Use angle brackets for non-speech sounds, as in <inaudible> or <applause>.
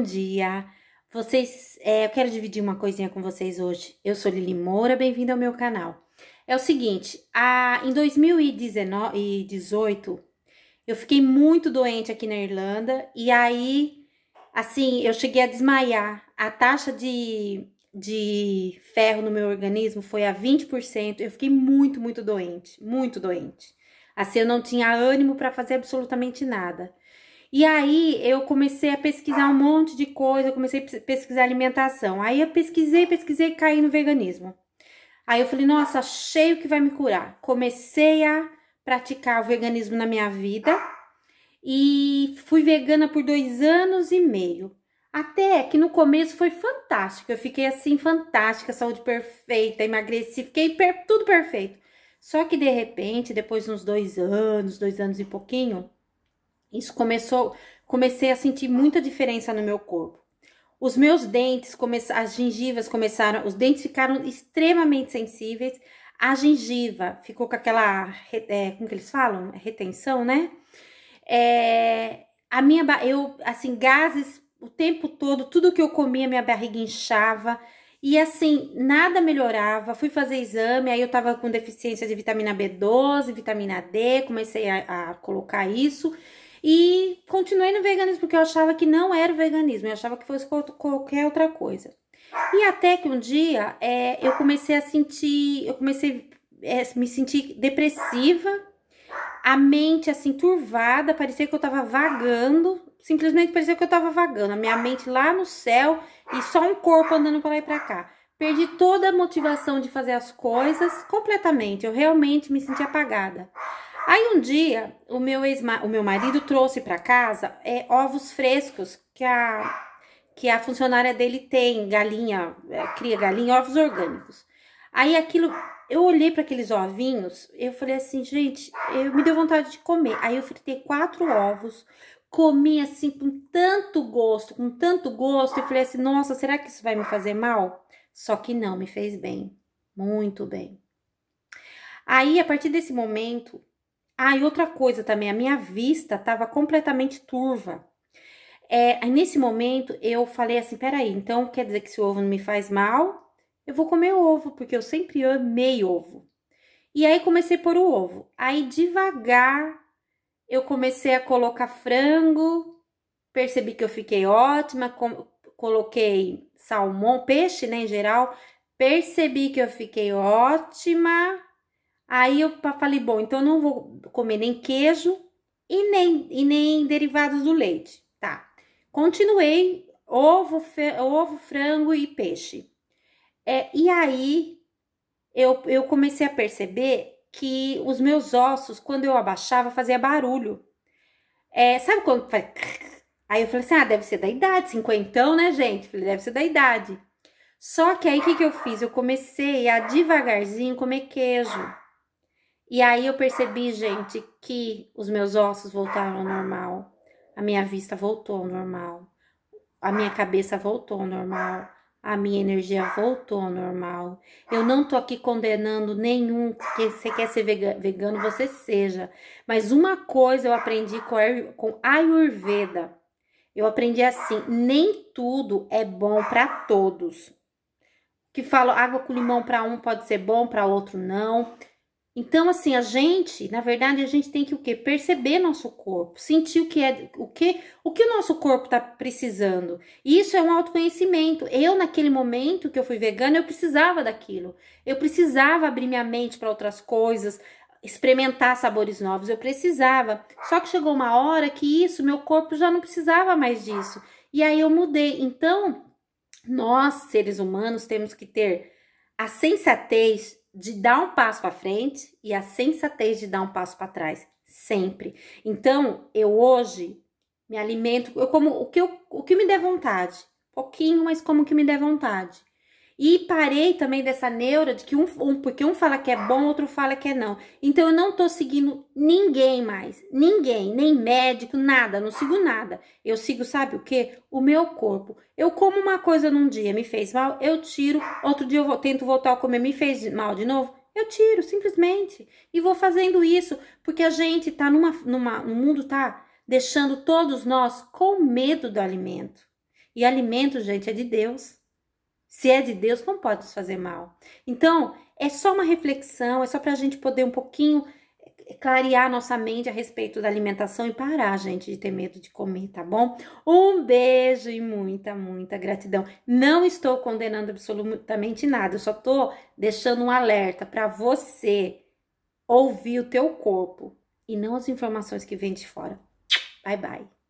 Bom dia! Vocês, é, eu quero dividir uma coisinha com vocês hoje. Eu sou Lili Moura, bem-vinda ao meu canal. É o seguinte, a, em 2018 eu fiquei muito doente aqui na Irlanda e aí, assim, eu cheguei a desmaiar. A taxa de, de ferro no meu organismo foi a 20%. Eu fiquei muito, muito doente, muito doente. Assim, eu não tinha ânimo para fazer absolutamente nada. E aí eu comecei a pesquisar um monte de coisa, eu comecei a pesquisar alimentação. Aí eu pesquisei, pesquisei e caí no veganismo. Aí eu falei, nossa, achei o que vai me curar. Comecei a praticar o veganismo na minha vida e fui vegana por dois anos e meio. Até que no começo foi fantástico, eu fiquei assim, fantástica, saúde perfeita, emagreci, fiquei per tudo perfeito. Só que de repente, depois de uns dois anos, dois anos e pouquinho, isso começou, comecei a sentir muita diferença no meu corpo. Os meus dentes, as gengivas começaram, os dentes ficaram extremamente sensíveis. A gengiva ficou com aquela, é, como que eles falam? Retenção, né? É, a minha, eu, assim, gases o tempo todo, tudo que eu comia, minha barriga inchava. E assim, nada melhorava. Fui fazer exame, aí eu tava com deficiência de vitamina B12, vitamina D, comecei a, a colocar isso. E continuei no veganismo porque eu achava que não era o veganismo, eu achava que fosse qualquer outra coisa. E até que um dia é, eu comecei a sentir, eu comecei é, me sentir depressiva, a mente assim turvada, parecia que eu tava vagando, simplesmente parecia que eu tava vagando, a minha mente lá no céu e só um corpo andando para lá e para cá. Perdi toda a motivação de fazer as coisas completamente, eu realmente me senti apagada. Aí um dia, o meu, ex o meu marido trouxe para casa é, ovos frescos que a, que a funcionária dele tem, galinha, é, cria galinha, ovos orgânicos. Aí aquilo, eu olhei para aqueles ovinhos, eu falei assim, gente, eu me deu vontade de comer. Aí eu fritei quatro ovos, comi assim com tanto gosto, com tanto gosto, e falei assim, nossa, será que isso vai me fazer mal? Só que não, me fez bem, muito bem. Aí, a partir desse momento, ah, e outra coisa também, a minha vista estava completamente turva. É, nesse momento eu falei assim: peraí, então quer dizer que se o ovo não me faz mal, eu vou comer ovo, porque eu sempre amei ovo. E aí comecei por o ovo. Aí devagar eu comecei a colocar frango, percebi que eu fiquei ótima, coloquei salmão, peixe, né, em geral, percebi que eu fiquei ótima. Aí eu falei, bom, então eu não vou comer nem queijo e nem, e nem derivados do leite. Tá. Continuei ovo, ovo frango e peixe. É, e aí eu, eu comecei a perceber que os meus ossos, quando eu abaixava, fazia barulho. É, sabe quando <laughs> Aí eu falei assim, ah, deve ser da idade, cinquentão, né, gente? Falei, deve ser da idade. Só que aí, o que, que eu fiz? Eu comecei a devagarzinho comer queijo. E aí eu percebi, gente, que os meus ossos voltaram ao normal, a minha vista voltou ao normal, a minha cabeça voltou ao normal, a minha energia voltou ao normal. Eu não tô aqui condenando nenhum que você quer ser vegano, você seja. Mas uma coisa eu aprendi com Ayurveda. Eu aprendi assim, nem tudo é bom para todos. Que falo água com limão para um pode ser bom, para outro não. Então, assim, a gente, na verdade, a gente tem que o quê? Perceber nosso corpo, sentir o que é, o que, o que o nosso corpo está precisando. E isso é um autoconhecimento. Eu, naquele momento que eu fui vegana, eu precisava daquilo. Eu precisava abrir minha mente para outras coisas, experimentar sabores novos. Eu precisava. Só que chegou uma hora que isso, meu corpo já não precisava mais disso. E aí eu mudei. Então, nós, seres humanos, temos que ter a sensatez de dar um passo para frente e a sensatez de dar um passo para trás, sempre. Então, eu hoje me alimento, eu como o que, eu, o que me der vontade, pouquinho, mas como que me der vontade. E parei também dessa neura de que um, um, porque um fala que é bom, outro fala que é não. Então eu não tô seguindo ninguém mais, ninguém, nem médico, nada, não sigo nada. Eu sigo, sabe o que? O meu corpo. Eu como uma coisa num dia, me fez mal, eu tiro. Outro dia eu vou, tento voltar a comer, me fez mal de novo, eu tiro, simplesmente. E vou fazendo isso, porque a gente tá numa, numa mundo tá deixando todos nós com medo do alimento. E alimento, gente, é de Deus. Se é de Deus, não pode nos fazer mal. Então, é só uma reflexão, é só para a gente poder um pouquinho eh, clarear nossa mente a respeito da alimentação e parar, a gente, de ter medo de comer, tá bom? Um beijo e muita, muita gratidão. Não estou condenando absolutamente nada, eu só tô deixando um alerta para você ouvir o teu corpo e não as informações que vêm de fora. Bye bye.